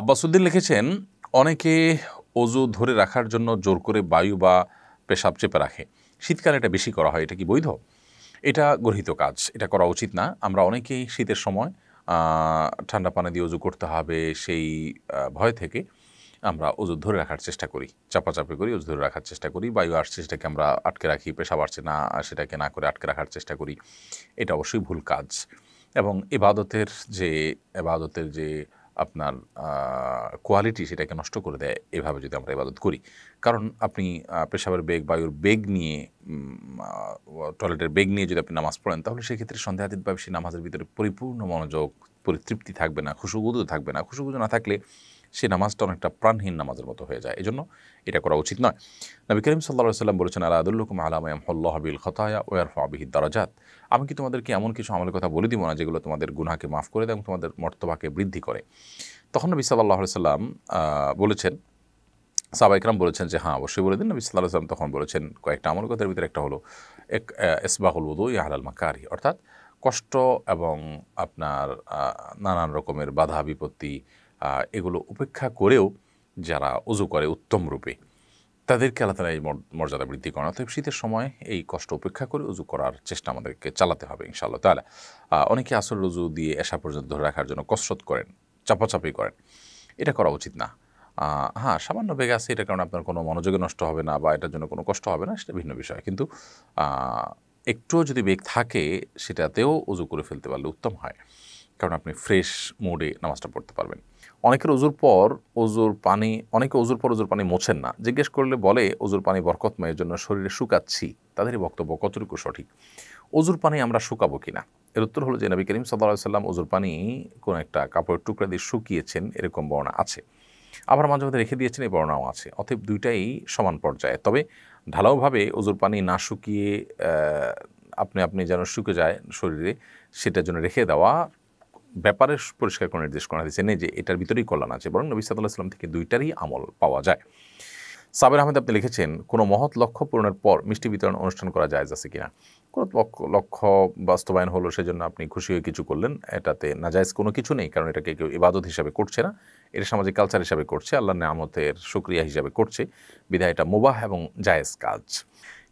আব্বাসুদ্দিন লিখেছেন অনেকে অজু ধরে রাখার জন্য জোর করে বায়ু বা পেশাব চেপে রাখে শীতকালে এটা বেশি করা হয় এটা কি বৈধ এটা গৃহীত কাজ এটা করা উচিত না আমরা অনেকেই শীতের সময় ঠান্ডা পানি দিয়ে অজু করতে হবে সেই ভয় থেকে আমরা অজু ধরে রাখার চেষ্টা করি চাপাচাপি করি অজু ধরে রাখার চেষ্টা করি বায়ু আসছে সেটাকে আমরা আটকে রাখি পেশাব আসছে না সেটাকে না করে আটকে রাখার চেষ্টা করি এটা অবশ্যই ভুল কাজ এবং এবাদতের যে এবাদতের যে আপনার কোয়ালিটি সেটাকে নষ্ট করে দেয় এভাবে যদি আমরা ইবাদত করি কারণ আপনি পেশাবের বেগ বায়ুর বেগ নিয়ে টয়লেটের বেগ নিয়ে যদি আপনি নামাজ পড়েন তাহলে সেক্ষেত্রে সন্দেহাতীতভাবে সেই নামাজের ভিতরে পরিপূর্ণ মনোযোগ পরিতৃপ্তি থাকবে না খুশুগুজু থাকবে না খুশুগুজু না থাকলে সে নামাজটা অনেকটা প্রাণহীন নামাজের মতো হয়ে যায় এজন্য এটা করা উচিত নয় নবী করিম সাল্লা সাল্লাম বলেছেন আলা আদুল্লুকুম হল্লাহ হল্লাহবিল খতায়া ওয়ার ফাবিহিদ দারাজাত আমি কি তোমাদেরকে এমন কিছু আমলের কথা বলে দিব না যেগুলো তোমাদের গুনাকে মাফ করে দেয় এবং তোমাদের মর্তবাকে বৃদ্ধি করে তখন নবী সাল্লাহ সাল্লাম বলেছেন সাবাইকরাম বলেছেন যে হ্যাঁ অবশ্যই বলে দিন নবী সাল্লাহ সাল্লাম তখন বলেছেন কয়েকটা আমল কথার ভিতরে একটা হলো এক এসবাহুল উদু ইয়াহাল মাকারি অর্থাৎ কষ্ট এবং আপনার নানান রকমের বাধা বিপত্তি এগুলো উপেক্ষা করেও যারা অজু করে উত্তম রূপে তাদেরকে আল্লাহ তালা এই মর্যাদা বৃদ্ধি করেন অতএব শীতের সময় এই কষ্ট উপেক্ষা করে উজু করার চেষ্টা আমাদেরকে চালাতে হবে ইনশাআল্লাহ তাহলে অনেকে আসল রুজু দিয়ে এসা পর্যন্ত ধরে রাখার জন্য কসরত করেন চাপাচাপি করেন এটা করা উচিত না হ্যাঁ সামান্য বেগ আছে এটা কারণে আপনার কোনো মনোযোগে নষ্ট হবে না বা এটার জন্য কোনো কষ্ট হবে না সেটা ভিন্ন বিষয় কিন্তু একটুও যদি বেগ থাকে সেটাতেও উজু করে ফেলতে পারলে উত্তম হয় কারণ আপনি ফ্রেশ মুডে নামাজটা পড়তে পারবেন অনেকের অজুর পর অজুর পানি অনেকে অজুর পর অজুর পানি মোছেন না জিজ্ঞেস করলে বলে অজুর পানি বরকতময়ের জন্য শরীরে শুকাচ্ছি তাদেরই বক্তব্য কতটুকু সঠিক অজুর পানি আমরা শুকাবো কিনা এর উত্তর হলো যে নবী করিম সাল্লা সাল্লাম অজুর পানি কোনো একটা কাপড়ের টুকরা দিয়ে শুকিয়েছেন এরকম বর্ণা আছে আবার মাঝে মাঝে রেখে দিয়েছেন এই বর্ণাও আছে অতএব দুইটাই সমান পর্যায়ে তবে ঢালাওভাবে অজুর পানি না শুকিয়ে আপনি আপনি যেন শুকে যায় শরীরে সেটার জন্য রেখে দেওয়া ব্যাপারে পরিষ্কার করে নির্দেশ করা হয়েছে নেই যে এটার ভিতরেই কল্যাণ আছে বরং নবী সাদুল্লাহ ইসলাম থেকে দুইটারই আমল পাওয়া যায় সাবের আহমেদ আপনি লিখেছেন কোনো মহৎ লক্ষ্য পূরণের পর মিষ্টি বিতরণ অনুষ্ঠান করা যায় আছে কিনা কোনো লক্ষ্য বাস্তবায়ন হলো সেজন্য আপনি খুশি হয়ে কিছু করলেন এটাতে নাজায়জ কোনো কিছু নেই কারণ এটাকে কেউ ইবাদত হিসাবে করছে না এটা সামাজিক কালচার হিসাবে করছে আল্লাহ নামতের সুক্রিয়া হিসাবে করছে বিধায় এটা মোবাহ এবং জায়েজ কাজ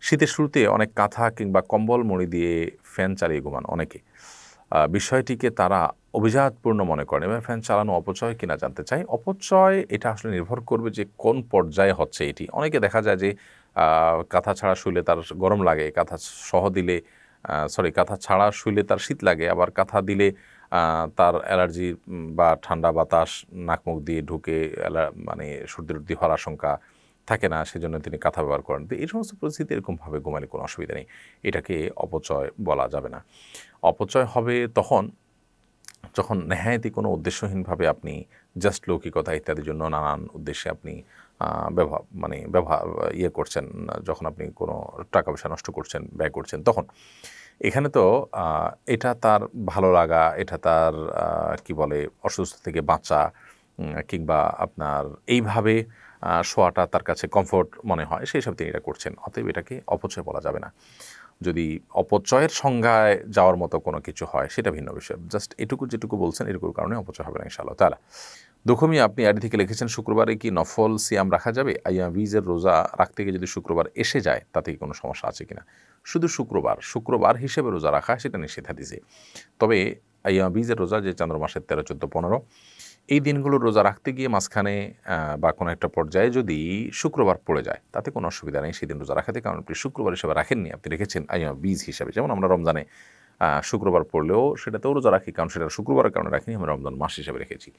শীতের শুরুতে অনেক কাঁথা কিংবা কম্বল মুড়ি দিয়ে ফ্যান চালিয়ে ঘুমান অনেকে বিষয়টিকে তারা অভিজাতপূর্ণ মনে করেন এবং ফ্যান চালানো অপচয় কিনা জানতে চাই অপচয় এটা আসলে নির্ভর করবে যে কোন পর্যায়ে হচ্ছে এটি অনেকে দেখা যায় যে কাঁথা ছাড়া শুলে তার গরম লাগে কাঁথা সহ দিলে সরি কাঁথা ছাড়া শুলে তার শীত লাগে আবার কাঁথা দিলে তার অ্যালার্জি বা ঠান্ডা বাতাস নাক মুখ দিয়ে ঢুকে মানে সর্দি টর্দি হওয়ার আশঙ্কা থাকে না সেজন্য তিনি কাঁথা ব্যবহার করেন তো এই সমস্ত পরিস্থিতি এরকমভাবে ঘুমালে কোনো অসুবিধা নেই এটাকে অপচয় বলা যাবে না অপচয় হবে তখন যখন নেহায়তি কোনো উদ্দেশ্যহীনভাবে আপনি জাস্ট লৌকিকতা ইত্যাদির জন্য নানান উদ্দেশ্যে আপনি ব্যবহার মানে ব্যবহার ইয়ে করছেন যখন আপনি কোনো টাকা পয়সা নষ্ট করছেন ব্যয় করছেন তখন এখানে তো এটা তার ভালো লাগা এটা তার কি বলে অসুস্থ থেকে বাঁচা কিংবা আপনার এইভাবে শোয়াটা তার কাছে কমফোর্ট মনে হয় সেই সব তিনি এটা করছেন অতএব এটাকে অপচয় বলা যাবে না যদি অপচয়ের সংজ্ঞায় যাওয়ার মতো কোনো কিছু হয় সেটা ভিন্ন বিষয় জাস্ট এটুকু যেটুকু বলছেন এটুকুর কারণে অপচয় হবে না ইনশাআল্লাহ তাহলে দুঃখমি আপনি আড়ি থেকে লিখেছেন শুক্রবারে কি নফল সিয়াম রাখা যাবে আইয়া বিজের রোজা রাখতে গিয়ে যদি শুক্রবার এসে যায় তাতে কি কোনো সমস্যা আছে কিনা শুধু শুক্রবার শুক্রবার হিসেবে রোজা রাখা সেটা নিষেধা দিছে তবে আইয়া বিজের রোজা যে চান্দ্র মাসের তেরো চোদ্দো পনেরো এই দিনগুলো রোজা রাখতে গিয়ে মাঝখানে বা কোনো একটা পর্যায়ে যদি শুক্রবার পড়ে যায় তাতে কোনো অসুবিধা নেই সেদিন রোজা রাখাতে কারণ আপনি শুক্রবার হিসেবে রাখেননি আপনি রেখেছেন বীজ হিসাবে যেমন আমরা রমজানে শুক্রবার পড়লেও সেটাতেও রোজা রাখি কারণ সেটা শুক্রবারের কারণে রাখিনি আমরা রমজান মাস হিসাবে রেখেছি